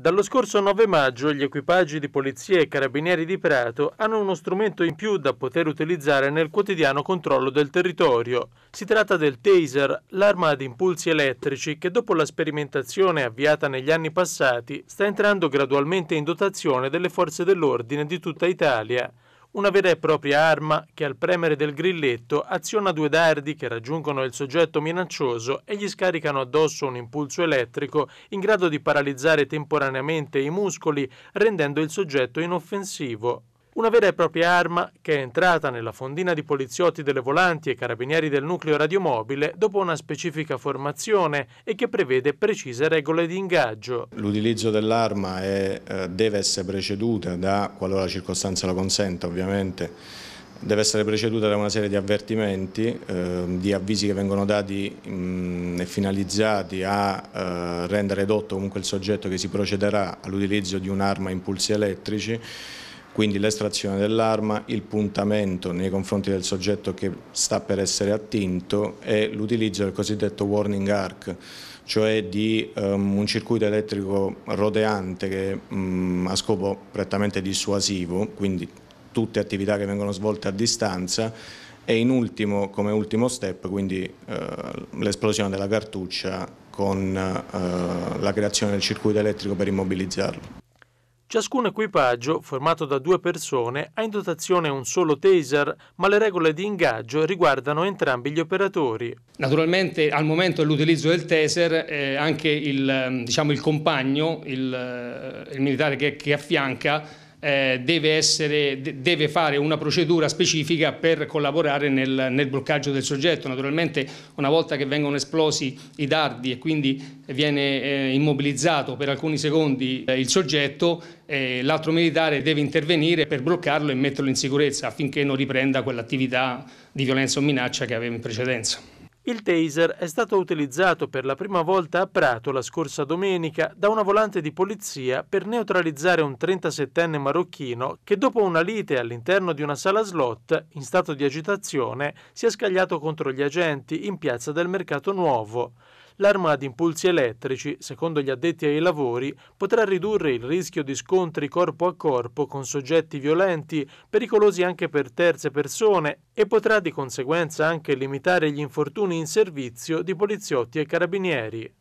Dallo scorso 9 maggio gli equipaggi di polizia e carabinieri di Prato hanno uno strumento in più da poter utilizzare nel quotidiano controllo del territorio. Si tratta del taser, l'arma ad impulsi elettrici che dopo la sperimentazione avviata negli anni passati sta entrando gradualmente in dotazione delle forze dell'ordine di tutta Italia una vera e propria arma che al premere del grilletto aziona due dardi che raggiungono il soggetto minaccioso e gli scaricano addosso un impulso elettrico in grado di paralizzare temporaneamente i muscoli rendendo il soggetto inoffensivo una vera e propria arma che è entrata nella fondina di poliziotti delle volanti e carabinieri del nucleo radiomobile dopo una specifica formazione e che prevede precise regole di ingaggio. L'utilizzo dell'arma eh, deve essere preceduta da, qualora la circostanza lo consenta ovviamente, deve essere preceduta da una serie di avvertimenti, ehm, di avvisi che vengono dati e finalizzati a eh, rendere dotto comunque il soggetto che si procederà all'utilizzo di un'arma a impulsi elettrici quindi l'estrazione dell'arma, il puntamento nei confronti del soggetto che sta per essere attinto e l'utilizzo del cosiddetto warning arc, cioè di um, un circuito elettrico rodeante che um, ha scopo prettamente dissuasivo, quindi tutte attività che vengono svolte a distanza e in ultimo, come ultimo step, quindi uh, l'esplosione della cartuccia con uh, la creazione del circuito elettrico per immobilizzarlo. Ciascun equipaggio, formato da due persone, ha in dotazione un solo taser, ma le regole di ingaggio riguardano entrambi gli operatori. Naturalmente al momento dell'utilizzo del taser eh, anche il, diciamo, il compagno, il, eh, il militare che, che affianca, eh, deve, essere, deve, fare una procedura specifica per collaborare nel, nel, bloccaggio del soggetto. Naturalmente una volta che vengono esplosi i dardi e quindi viene eh, immobilizzato per alcuni secondi eh, il soggetto, eh, l'altro militare deve intervenire per bloccarlo e metterlo in sicurezza affinché non riprenda quell'attività di violenza o minaccia che aveva in precedenza. Il taser è stato utilizzato per la prima volta a Prato la scorsa domenica da una volante di polizia per neutralizzare un 37enne marocchino che dopo una lite all'interno di una sala slot, in stato di agitazione, si è scagliato contro gli agenti in piazza del Mercato Nuovo l'arma ad impulsi elettrici, secondo gli addetti ai lavori, potrà ridurre il rischio di scontri corpo a corpo con soggetti violenti, pericolosi anche per terze persone e potrà di conseguenza anche limitare gli infortuni in servizio di poliziotti e carabinieri.